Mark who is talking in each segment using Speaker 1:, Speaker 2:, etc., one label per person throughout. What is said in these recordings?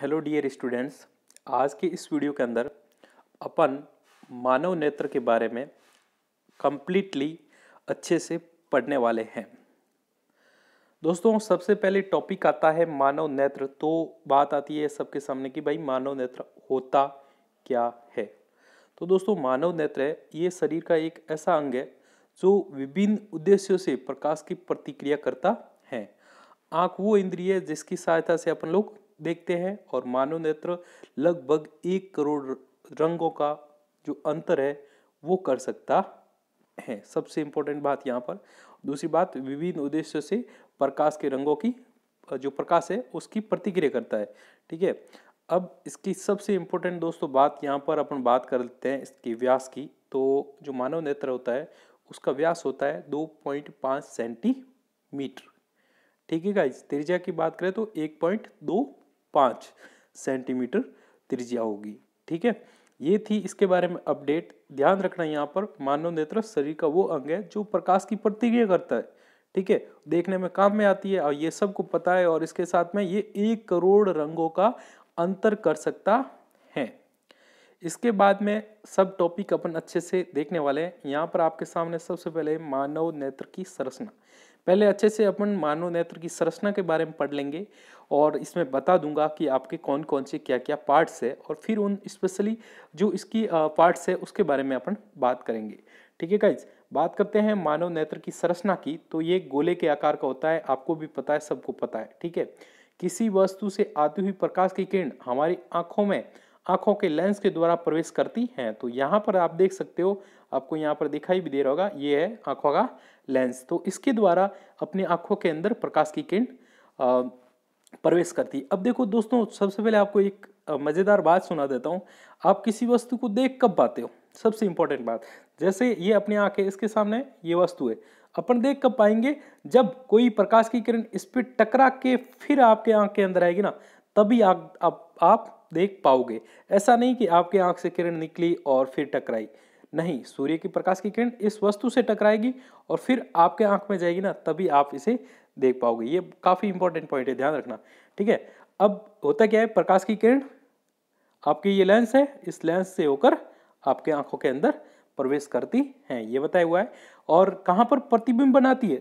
Speaker 1: hello dear students आज के इस वीडियो के अंदर अपन मानव नेत्र के बारे में कम्प्लीटली अच्छे से पढ़ने वाले हैं दोस्तों सबसे पहले टॉपिक आता है मानव नेत्र तो बात आती है सबके सामने कि भाई मानव नेत्र होता क्या है तो दोस्तों मानव नेत्र है ये शरीर का एक ऐसा अंग है जो विभिन्न उद्देश्यों से प्रकाश की प्रतिक्रिया करता है आँख वो इंद्रिय है जिसकी सहायता से अपन लोग देखते हैं और मानव नेत्र लगभग एक करोड़ रंगों का जो अंतर है वो कर सकता है सबसे इम्पोर्टेंट बात यहाँ पर दूसरी बात विभिन्न उद्देश्यों से प्रकाश के रंगों की जो प्रकाश है उसकी प्रतिक्रिया करता है ठीक है अब इसकी सबसे इम्पोर्टेंट दोस्तों बात यहाँ पर अपन बात कर लेते हैं इसकी व्यास की तो जो मानव नेत्र होता है उसका व्यास होता है दो पॉइंट पाँच सेंटीमीटर ठीक है गाइज त्रिज्या की बात करें तो एक पॉइंट दो पाँच सेंटीमीटर त्रिज्या होगी ठीक है ये थी इसके बारे में अपडेट ध्यान रखना यहाँ पर मानव नेत्र शरीर का वो अंग है जो प्रकाश की प्रतिक्रिया करता है ठीक है देखने में काम में आती है और ये सबको पता है और इसके साथ में ये एक करोड़ रंगों का अंतर कर सकता है इसके बाद में सब टॉपिक अपन अच्छे से देखने वाले हैं यहाँ पर आपके सामने सबसे पहले मानव नेत्र की संरचना पहले अच्छे से अपन मानव नेत्र की संरचना के बारे में पढ़ लेंगे और इसमें बता दूंगा कि आपके कौन कौन से क्या क्या पार्ट्स है और फिर उन स्पेशली जो इसकी पार्ट्स है उसके बारे में अपन बात करेंगे ठीक है गाइज बात करते हैं मानव नेत्र की संरचना की तो ये गोले के आकार का होता है आपको भी पता है सबको पता है ठीक है किसी वस्तु से आती हुई प्रकाश की किरण हमारी आंखों में आंखों के लेंस के द्वारा प्रवेश करती हैं तो यहाँ पर आप देख सकते हो आपको यहाँ पर दिखाई भी दे रहा होगा ये है आंखों का लेंस तो इसके द्वारा अपनी आंखों के अंदर प्रकाश की किरण प्रवेश करती है अब देखो दोस्तों सबसे पहले आपको एक मज़ेदार बात सुना देता हूँ आप किसी वस्तु को देख कब पाते हो सबसे इंपॉर्टेंट बात जैसे ये अपनी आँखें इसके सामने ये वस्तु है अपन देख कब पाएंगे जब कोई प्रकाश की किरण इस पर टकरा के फिर आपके आँख के अंदर आएगी ना तभी आप आप, आप देख पाओगे ऐसा नहीं कि आपके आंख से किरण निकली और फिर टकराई नहीं सूर्य की प्रकाश की किरण इस वस्तु से टकराएगी और फिर आपके आंख में जाएगी ना तभी आप इसे देख पाओगे ये काफ़ी इंपॉर्टेंट पॉइंट है ध्यान रखना ठीक है अब होता क्या है प्रकाश की किरण आपकी ये लेंस है इस लेंस से होकर आपके आंखों के अंदर प्रवेश करती है ये बताया हुआ है और कहाँ पर प्रतिबिंब बनाती है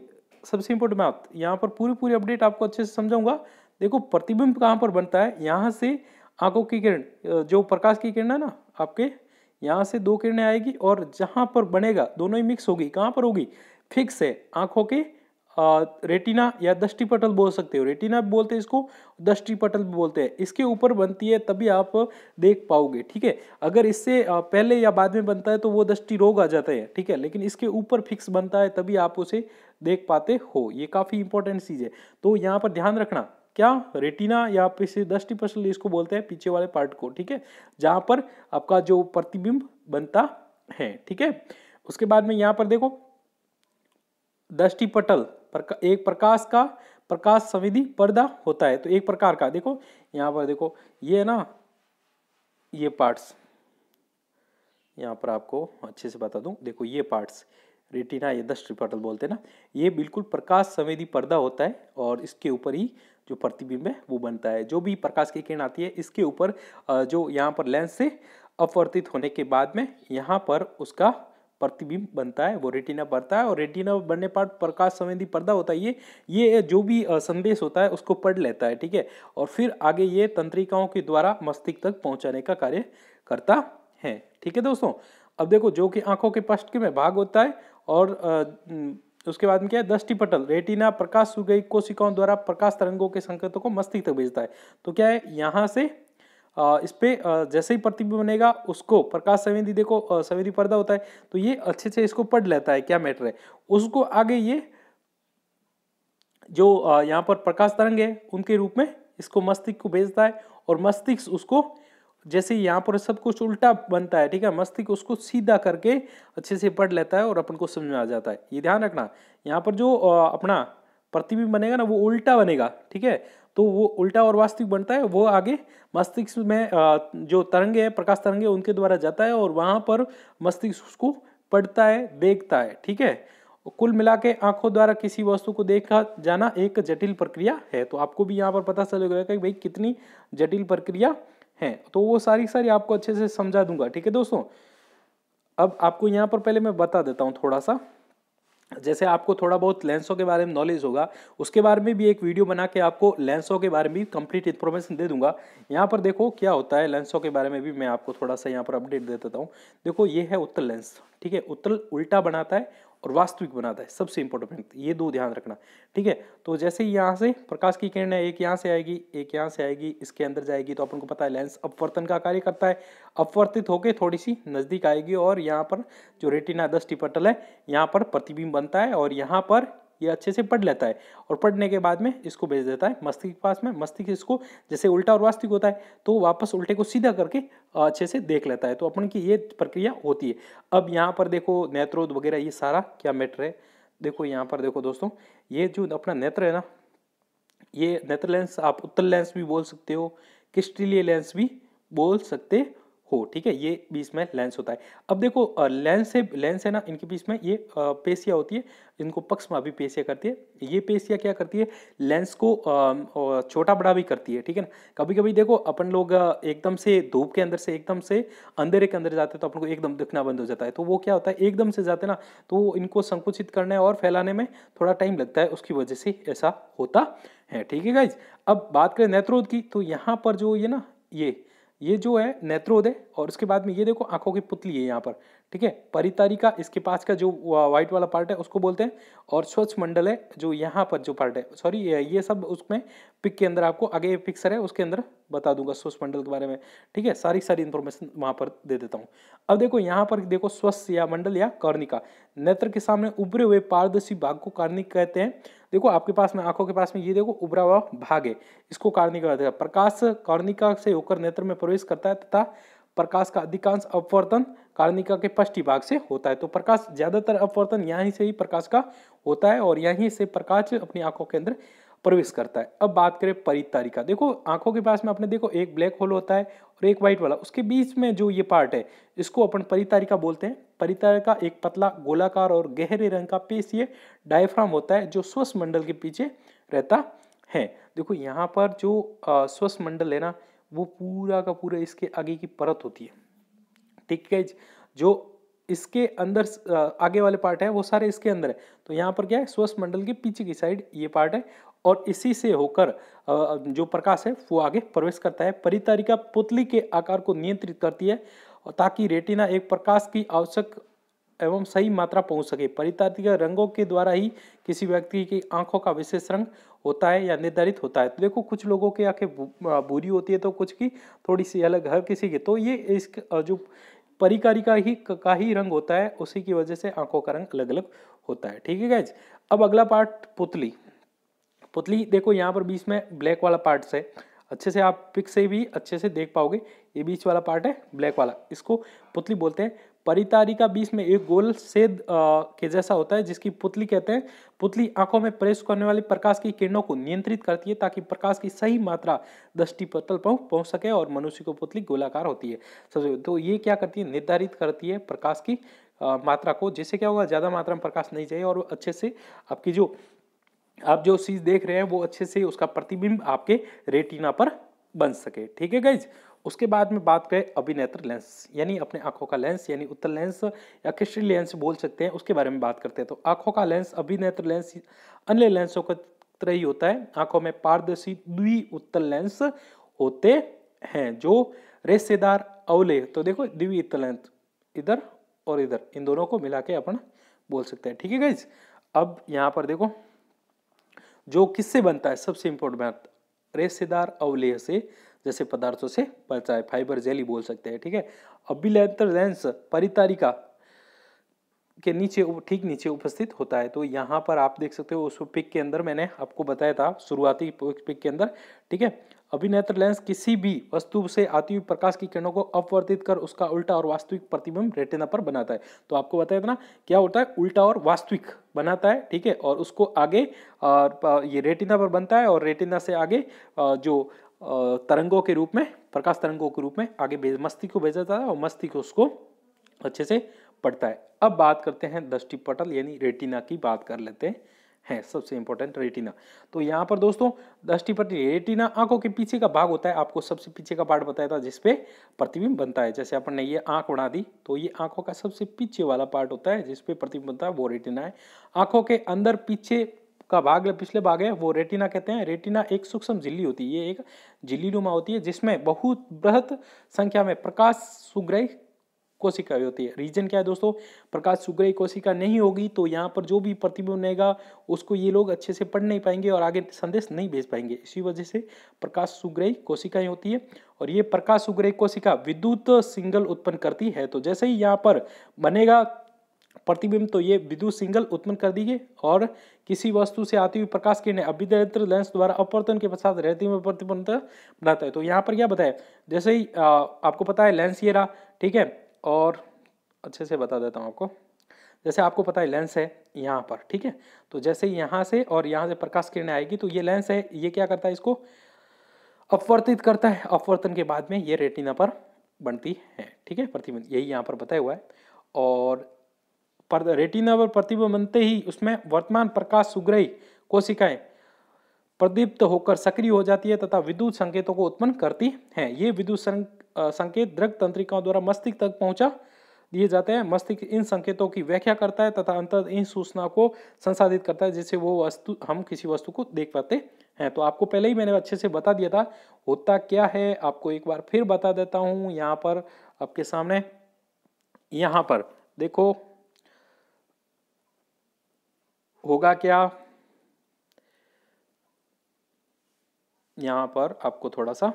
Speaker 1: सबसे इंपोर्टेंट बात यहाँ पर पूरी पूरी अपडेट आपको अच्छे से समझाऊंगा देखो प्रतिबिंब कहाँ पर बनता है यहाँ से आंखों की किरण जो प्रकाश की किरण है ना आपके यहाँ से दो किरणें आएगी और जहाँ पर बनेगा दोनों ही मिक्स होगी कहाँ पर होगी फिक्स है आंखों के रेटिना या दृष्टिपटल बोल सकते हो रेटिना भी बोलते हैं इसको दृष्टिपटल भी बोलते हैं इसके ऊपर बनती है तभी आप देख पाओगे ठीक है अगर इससे पहले या बाद में बनता है तो वो दृष्टि रोग आ जाता है ठीक है लेकिन इसके ऊपर फिक्स बनता है तभी आप उसे देख पाते हो ये काफ़ी इंपॉर्टेंट चीज़ है तो यहाँ पर ध्यान रखना क्या रेटिना या फिर दृष्टि पसल इसको बोलते हैं पीछे वाले पार्ट को ठीक है जहां पर आपका जो प्रतिबिंब बनता है ठीक है उसके बाद में यहाँ पर देखो दृष्टि पटल एक प्रकाश का प्रकाश संविधि पर्दा होता है तो एक प्रकार का देखो यहाँ पर देखो ये ना ये पार्ट्स यहाँ पर आपको अच्छे से बता दूं देखो ये पार्ट्स रेटिना ये दृष्टि पटल बोलते हैं ना ये बिल्कुल प्रकाश संवेदी पर्दा होता है और इसके ऊपर ही जो प्रतिबिंब है वो बनता है जो भी प्रकाश की किरण आती है इसके ऊपर जो यहाँ पर लेंस से अपवर्तित होने के बाद में यहाँ पर उसका प्रतिबिंब बनता है वो रेटिना बनता है और रेटिना बनने पर प्रकाश संवेदी पर्दा होता है ये ये जो भी संदेश होता है उसको पढ़ लेता है ठीक है और फिर आगे ये तंत्रिकाओं के द्वारा मस्तिष्क तक पहुंचाने का कार्य करता है ठीक है दोस्तों अब देखो जो कि आंखों के पश्चिम में भाग होता है और तो उसके बाद में क्या है दृष्टिपटल रेटिना प्रकाश सुगई कोशिकाओं द्वारा प्रकाश तरंगों के संकेतों को मस्तिष्क तक भेजता है तो क्या है यहाँ से इस पर जैसे ही प्रतिबिंब बनेगा उसको प्रकाश संवेदी देखो संवेदी पर्दा होता है तो ये अच्छे से इसको पढ़ लेता है क्या मैटर है उसको आगे ये जो यहाँ पर प्रकाश तरंग है उनके रूप में इसको मस्तिष्क को भेजता है और मस्तिष्क उसको जैसे यहाँ पर सब कुछ उल्टा बनता है ठीक है मस्तिष्क उसको सीधा करके अच्छे से पढ़ लेता है और अपन को समझ में आ जाता है ये ध्यान रखना यहाँ पर जो अपना प्रतिबिंब बनेगा ना वो उल्टा बनेगा ठीक है तो वो उल्टा और वास्तविक बनता है वो आगे मस्तिष्क में जो तरंगे हैं प्रकाश तरंगे उनके द्वारा जाता है और वहाँ पर मस्तिष्क उसको पढ़ता है देखता है ठीक है कुल मिला के आंखों द्वारा किसी वस्तु को देखा जाना एक जटिल प्रक्रिया है तो आपको भी यहाँ पर पता चलेगा कि भाई कितनी जटिल प्रक्रिया हैं तो वो सारी सारी आपको अच्छे से समझा दूंगा ठीक है दोस्तों अब आपको यहाँ पर पहले मैं बता देता हूँ थोड़ा सा जैसे आपको थोड़ा बहुत लेंसों के बारे में नॉलेज होगा उसके बारे में भी एक वीडियो बना के आपको लेंसों के बारे में भी कंप्लीट इन्फॉर्मेशन दे दूंगा यहाँ पर देखो क्या होता है लेंसों के बारे में भी मैं आपको थोड़ा सा यहाँ पर अपडेट दे देता हूँ देखो ये है उत्तर लेंस ठीक है उत्तर उल्टा बनाता है और वास्तविक बनाता है सबसे इंपॉर्टेंट ये दो ध्यान रखना ठीक है तो जैसे ही यहाँ से प्रकाश की किरण है एक यहाँ से आएगी एक यहाँ से आएगी इसके अंदर जाएगी तो अपन को पता है लेंस अपवर्तन का कार्य करता है अपवर्तित होकर थोड़ी सी नज़दीक आएगी और यहाँ पर जो रेटिना दृष्टि पटल है यहाँ पर प्रतिबिंब बनता है और यहाँ पर ये अच्छे से पढ़ लेता है और पढ़ने के बाद में इसको भेज देता है मस्तिष्क के पास में मस्तिष्क इसको जैसे उल्टा और वास्तविक होता है तो वापस उल्टे को सीधा करके अच्छे से देख लेता है तो अपन की ये प्रक्रिया होती है अब यहाँ पर देखो नेत्रोद वगैरह ये सारा क्या मैटर है देखो यहाँ पर देखो दोस्तों ये जो अपना नेत्र है ना ये नेत्र लेंस आप उत्तर लेंस भी बोल सकते हो क्रिस्टलीय लेंस भी बोल सकते हो ठीक है ये बीच में लेंस होता है अब देखो लेंस से लेंस है ना इनके बीच में ये पेशिया होती है इनको पक्ष में अभी पेशिया करती है ये पेशिया क्या करती है लेंस को छोटा बड़ा भी करती है ठीक है ना कभी कभी देखो अपन लोग एकदम से धूप के अंदर से एकदम से अंधेरे के अंदर जाते हैं तो अपन को एकदम दिखना बंद हो जाता है तो वो क्या होता है एकदम से जाते ना तो इनको संकुचित करने और फैलाने में थोड़ा टाइम लगता है उसकी वजह से ऐसा होता है ठीक है गाइज अब बात करें नेत्रोद की तो यहाँ पर जो ये ना ये ये जो है नेत्रोदय और उसके बाद में ये देखो आंखों की पुतली है यहाँ पर ठीक है परितारिका इसके पास का जो व्हाइट वाला पार्ट है उसको बोलते हैं और स्वच्छ मंडल है जो यहाँ पर जो पार्ट है सॉरी ये सब उसमें पिक के अंदर आपको आगे पिक्चर है उसके अंदर बता दूंगा स्वच्छ मंडल के बारे में ठीक है सारी सारी इन्फॉर्मेशन वहाँ पर दे देता हूँ अब देखो यहाँ पर देखो स्वच्छ या मंडल या कर्णिका नेत्र के सामने उभरे हुए पारदर्शी भाग को कार्णिक कहते हैं देखो आपके पास में आंखों के पास में ये देखो उभरा हुआ भाग है इसको कार्णिका कहते हैं प्रकाश कर्णिका से होकर नेत्र में प्रवेश करता है तथा प्रकाश का अधिकांश अपवर्तन कारणिका के भाग से होता है तो प्रकाश ज्यादातर अपवर्तन यहाँ से ही प्रकाश का होता है और यहीं से प्रकाश अपनी आंखों के अंदर प्रवेश करता है अब बात करें परितारिका देखो आंखों के पास में आपने देखो एक ब्लैक होल होता है और एक व्हाइट वाला उसके बीच में जो ये पार्ट है इसको अपन परितारिका बोलते हैं परितारिका एक पतला गोलाकार और गहरे रंग का पेशीय डायफ्राम होता है जो स्वस्थ मंडल के पीछे रहता है देखो यहाँ पर जो श्वस मंडल है ना वो पूरा का पूरा इसके आगे की परत होती है ठीक है जो इसके अंदर आगे वाले पार्ट है वो सारे इसके अंदर है तो यहाँ पर क्या है स्वस्थ मंडल के पीछे की साइड ये पार्ट है और इसी से होकर जो प्रकाश है वो आगे प्रवेश करता है परितारिका पुतली के आकार को नियंत्रित करती है ताकि रेटिना एक प्रकाश की आवश्यक एवं सही मात्रा पहुंच सके परितारिका रंगों के द्वारा ही किसी व्यक्ति की आंखों का विशेष रंग होता है या निर्धारित होता है तो देखो कुछ लोगों की आंखें भूरी होती है तो कुछ की थोड़ी सी अलग हर किसी की तो ये इस जो परिकारी का ही का ही रंग होता है उसी की वजह से आंखों का रंग अलग अलग होता है ठीक है गैज अब अगला पार्ट पुतली पुतली देखो यहाँ पर बीच में ब्लैक वाला पार्ट है अच्छे से आप पिक से भी अच्छे से देख पाओगे ये बीच वाला पार्ट है ब्लैक वाला इसको पुतली बोलते हैं परितारी का बीच में एक गोल सेद के जैसा होता है जिसकी पुतली कहते हैं पुतली आंखों में प्रेस करने वाली प्रकाश की किरणों को नियंत्रित करती है ताकि प्रकाश की सही मात्रा दृष्टि पतल पर पहुंच सके और मनुष्य को पुतली गोलाकार होती है समझो तो ये क्या करती है निर्धारित करती है प्रकाश की मात्रा को जिससे क्या होगा ज़्यादा मात्रा में प्रकाश नहीं चाहिए और अच्छे से आपकी जो आप जो चीज़ देख रहे हैं वो अच्छे से उसका प्रतिबिंब आपके रेटिना पर बन सके ठीक है गाइज उसके बाद में बात करें अभिनेत्र लेंस यानी अपने आंखों का लेंस यानी उत्तर लेंस या खिस्ट्री लेंस बोल सकते हैं उसके बारे में बात करते हैं तो आंखों का लेंस अभिनेत्र लेंस अन्य लेंसों का तरह ही होता है आंखों में पारदर्शी द्वि उत्तर लेंस होते हैं जो रेसेदार अवले तो देखो द्वि उत्तर लेंस इधर और इधर इन दोनों को मिला के अपन बोल सकते हैं ठीक है गाइज अब यहाँ पर देखो जो किससे बनता है सबसे इंपॉर्टेंट बात रेशेदार अवलेह से जैसे पदार्थों से बचता है फाइबर जेली बोल सकते हैं ठीक है अभिलेंतर लेंस परितारिका के नीचे ठीक नीचे उपस्थित होता है तो यहाँ पर आप देख सकते हो उस पिक के अंदर मैंने आपको बताया था शुरुआती पिक के अंदर ठीक है अभिनेत्र लेंस किसी भी वस्तु से आती हुई प्रकाश की किरणों को अपवर्तित कर उसका उल्टा और वास्तविक प्रतिबिंब रेटिना पर बनाता है तो आपको बताया था ना क्या होता है उल्टा और वास्तविक बनाता है ठीक है और उसको आगे और ये रेटिना पर बनता है और रेटिना से आगे जो तरंगों के रूप में प्रकाश तरंगों के रूप में आगे मस्ती को भेजा जाता है और मस्ती को उसको अच्छे से पड़ता है अब बात करते हैं दृष्टिपटल यानी रेटिना की बात कर लेते हैं है सबसे इंपॉर्टेंट रेटिना तो यहाँ पर दोस्तों दृष्टि पटली रेटिना आंखों के पीछे का भाग होता है आपको सबसे पीछे का पार्ट बताया था जिसपे प्रतिबिंब बनता है जैसे अपन ने ये आंख बना दी तो ये आंखों का सबसे पीछे वाला पार्ट होता है जिसपे प्रतिबिंब बनता है वो रेटिना है आंखों के अंदर पीछे का भाग पिछले भाग है वो रेटिना कहते हैं रेटिना एक सूक्ष्म झिल्ली होती है ये एक झिल्ली होती है जिसमें बहुत बृहत संख्या में प्रकाश सुग्रह कोशिका भी होती है रीजन क्या है दोस्तों प्रकाश सुग्रही कोशिका नहीं होगी तो यहाँ पर जो भी प्रतिबिंब बनेगा उसको ये लोग अच्छे से पढ़ नहीं पाएंगे और आगे संदेश नहीं भेज पाएंगे इसी वजह से प्रकाश सुग्रही ही होती है और ये प्रकाश सुग्रही कोशिका विद्युत सिंगल उत्पन्न करती है तो जैसे ही यहाँ पर बनेगा प्रतिबिंब तो ये विद्युत सिंगल उत्पन्न कर दीजिए और किसी वस्तु से आती हुई प्रकाश के अभिद्र लेंस द्वारा अपवर्तन के पश्चात रहती हुई प्रतिबंध बनाता है तो यहाँ पर क्या बताया जैसे ही आपको पता है लेंस ये रहा ठीक है और अच्छे से बता देता हूँ आपको जैसे आपको पता है लेंस है यहाँ पर ठीक है तो जैसे यहाँ से और यहाँ से प्रकाश किरण आएगी तो ये लेंस है ये क्या करता है इसको अपवर्तित करता है अपवर्तन के बाद में ये रेटिना पर बनती है ठीक है प्रतिबंध यही यहाँ पर बताया हुआ है और पर रेटिना पर प्रतिबंध बनते ही उसमें वर्तमान प्रकाश सुग्रही कोशिकाएं प्रदीप्त होकर सक्रिय हो जाती है तथा विद्युत संकेतों को उत्पन्न करती हैं ये विद्युत संकेत दृग तंत्रिकाओं द्वारा मस्तिष्क तक पहुंचा दिए जाते हैं मस्तिष्क इन संकेतों की व्याख्या करता है तथा अंतर इन सूचना को संसाधित करता है जिससे वो वस्तु हम किसी वस्तु को देख पाते हैं तो आपको पहले ही मैंने अच्छे से बता दिया था होता क्या है आपको एक बार फिर बता देता हूँ यहाँ पर आपके सामने यहाँ पर देखो होगा क्या यहाँ पर आपको थोड़ा सा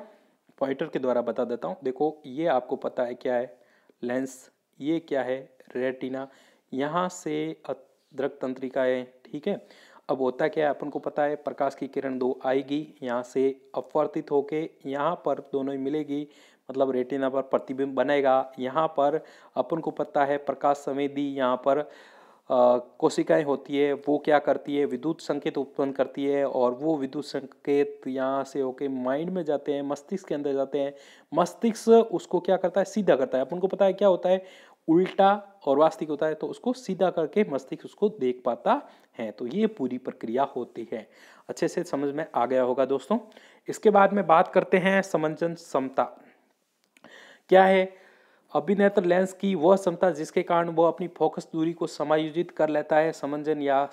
Speaker 1: पॉइंटर के द्वारा बता देता हूँ देखो ये आपको पता है क्या है लेंस ये क्या है रेटिना यहाँ से दृक तंत्रिका है ठीक है अब होता क्या है अपन को पता है प्रकाश की किरण दो आएगी यहाँ से अपवर्तित होके यहाँ पर दोनों ही मिलेगी मतलब रेटिना पर प्रतिबिंब बनेगा यहाँ पर अपन को पता है प्रकाश समेदी यहाँ पर कोशिकाएं होती है वो क्या करती है विद्युत संकेत उत्पन्न करती है और वो विद्युत संकेत यहाँ से होके माइंड में जाते हैं मस्तिष्क के अंदर जाते हैं मस्तिष्क उसको क्या करता है सीधा करता है अपन को पता है क्या होता है उल्टा और वास्तविक होता है तो उसको सीधा करके मस्तिष्क उसको देख पाता है तो ये पूरी प्रक्रिया होती है अच्छे से समझ में आ गया होगा दोस्तों इसके बाद में बात करते हैं समंजन समता क्या है अभिनेत्र लेंस की वह क्षमता जिसके कारण वह अपनी फोकस दूरी को समायोजित कर लेता है समंजन या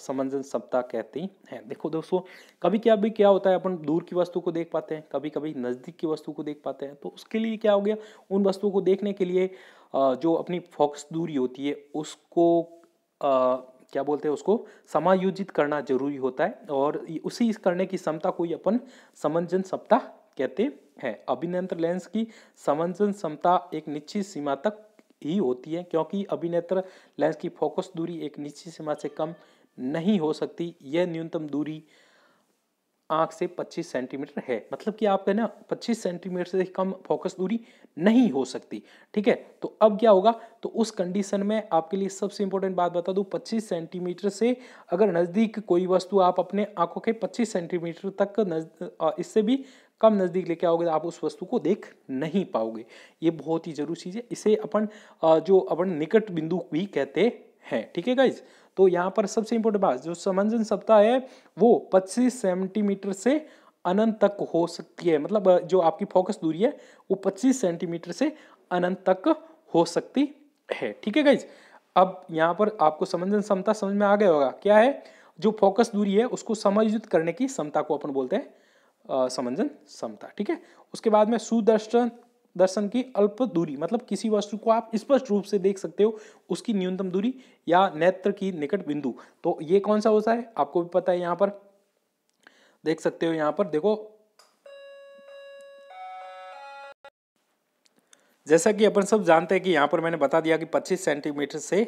Speaker 1: समंजन क्षमता कहती है देखो दोस्तों कभी क्या भी क्या होता है अपन दूर की वस्तु को देख पाते हैं कभी कभी नज़दीक की वस्तु को देख पाते हैं तो उसके लिए क्या हो गया उन वस्तुओं को देखने के लिए जो अपनी फोकस दूरी होती है उसको क्या बोलते हैं उसको समायोजित करना जरूरी होता है और उसी इस करने की क्षमता को ही अपन समंजन सप्ताह कहते हैं अभिनेत्र लेंस की समंजन क्षमता एक निश्चित सीमा तक ही होती है क्योंकि अभिनेत्र लेंस की फोकस दूरी एक निश्चित सीमा से कम नहीं हो सकती यह न्यूनतम दूरी आँख से 25 सेंटीमीटर है मतलब कि आपका ना 25 सेंटीमीटर से कम फोकस दूरी नहीं हो सकती ठीक है तो अब क्या होगा तो उस कंडीशन में आपके लिए सबसे इंपॉर्टेंट बात बता दूं 25 सेंटीमीटर से अगर नज़दीक कोई वस्तु आप अपने आंखों के 25 सेंटीमीटर तक इससे भी कम नज़दीक लेके आओगे तो आप उस वस्तु को देख नहीं पाओगे ये बहुत ही जरूरी चीज़ है इसे अपन जो अपन निकट बिंदु भी कहते है ठीक है गाइज तो यहाँ पर सबसे इंपोर्टेंट बात जो समंजन सप्ताह है वो 25 सेंटीमीटर से अनंत तक हो सकती है मतलब जो आपकी फोकस दूरी है वो 25 सेंटीमीटर से अनंत तक हो सकती है ठीक है गाइज अब यहाँ पर आपको समंजन क्षमता समझ में आ गया होगा क्या है जो फोकस दूरी है उसको समायोजित करने की क्षमता को अपन बोलते हैं समंजन क्षमता ठीक है उसके बाद में सुदर्शन दर्शन की अल्प दूरी मतलब किसी वस्तु को आप स्पष्ट रूप से देख सकते हो उसकी न्यूनतम दूरी या नेत्र की निकट बिंदु तो ये कौन सा होता है आपको भी पता है यहाँ पर देख सकते हो यहाँ पर देखो जैसा कि अपन सब जानते हैं कि यहाँ पर मैंने बता दिया कि 25 सेंटीमीटर से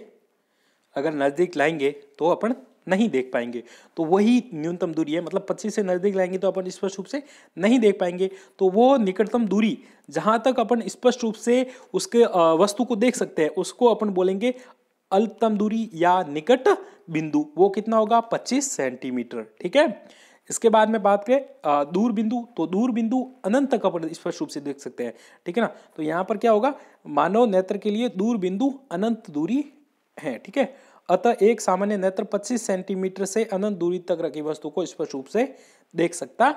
Speaker 1: अगर नज़दीक लाएंगे तो अपन नहीं देख पाएंगे तो वही न्यूनतम दूरी है मतलब पच्चीस से नज़दीक लाएंगे तो अपन स्पष्ट रूप से नहीं देख पाएंगे तो वो निकटतम दूरी जहाँ तक अपन स्पष्ट रूप से उसके वस्तु को देख सकते हैं उसको अपन बोलेंगे अल्पतम दूरी या निकट बिंदु वो कितना होगा 25 सेंटीमीटर ठीक है इसके बाद में बात करें दूर बिंदु तो दूर बिंदु अनंत तक अपन स्पष्ट रूप से देख सकते हैं ठीक है ना तो यहाँ पर क्या होगा मानव नेत्र के लिए दूर बिंदु अनंत दूरी है ठीक है अतः एक सामान्य नेत्र 25 सेंटीमीटर से अनंत दूरी तक रखी वस्तु को स्पष्ट रूप से देख सकता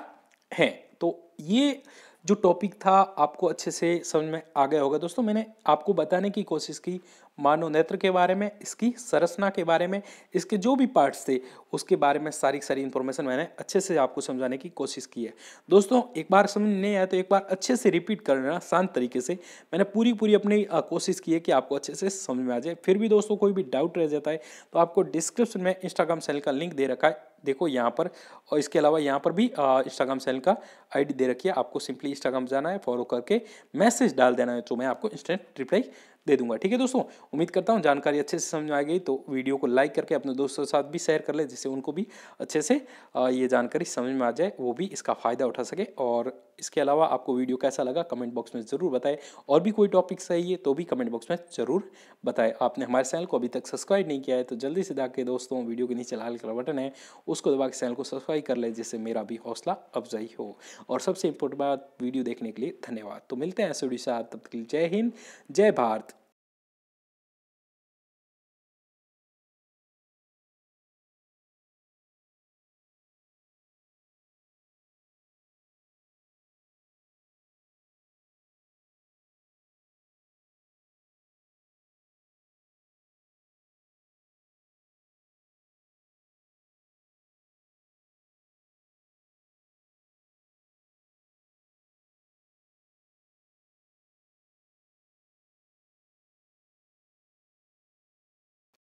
Speaker 1: है तो ये जो टॉपिक था आपको अच्छे से समझ में आ गया होगा दोस्तों मैंने आपको बताने की कोशिश की मानव नेत्र के बारे में इसकी संरचना के बारे में इसके जो भी पार्ट्स थे उसके बारे में सारी सारी इन्फॉर्मेशन मैंने अच्छे से आपको समझाने की कोशिश की है दोस्तों एक बार समझ नहीं आया तो एक बार अच्छे से रिपीट कर लेना शांत तरीके से मैंने पूरी पूरी अपनी कोशिश की है कि आपको अच्छे से समझ में आ जाए फिर भी दोस्तों कोई भी डाउट रह जाता है तो आपको डिस्क्रिप्शन में इंस्टाग्राम चैनल का लिंक दे रखा है देखो यहाँ पर और इसके अलावा यहाँ पर भी इंस्टाग्राम चैनल का आईडी दे रखी है आपको सिंपली इंस्टाग्राम जाना है फॉलो करके मैसेज डाल देना है तो मैं आपको इंस्टेंट रिप्लाई दे दूंगा ठीक है दोस्तों उम्मीद करता हूँ जानकारी अच्छे से समझ में आ गई तो वीडियो को लाइक करके अपने दोस्तों के साथ भी शेयर कर ले जिससे उनको भी अच्छे से ये जानकारी समझ में आ जाए वो भी इसका फ़ायदा उठा सके और इसके अलावा आपको वीडियो कैसा लगा कमेंट बॉक्स में ज़रूर बताएं और भी कोई टॉपिक चाहिए तो भी कमेंट बॉक्स में ज़रूर बताएं आपने हमारे चैनल को अभी तक सब्सक्राइब नहीं किया है तो जल्दी से के दोस्तों वीडियो के नीचे लाल कलर बटन है उसको दबा के चैनल को सब्सक्राइब कर लें जिससे मेरा भी हौसला अफजाई हो और सबसे इम्पोर्टेंट बात वीडियो देखने के लिए धन्यवाद तो मिलते हैं ऐसे वीडियो साथ तब तक जय हिंद जय भारत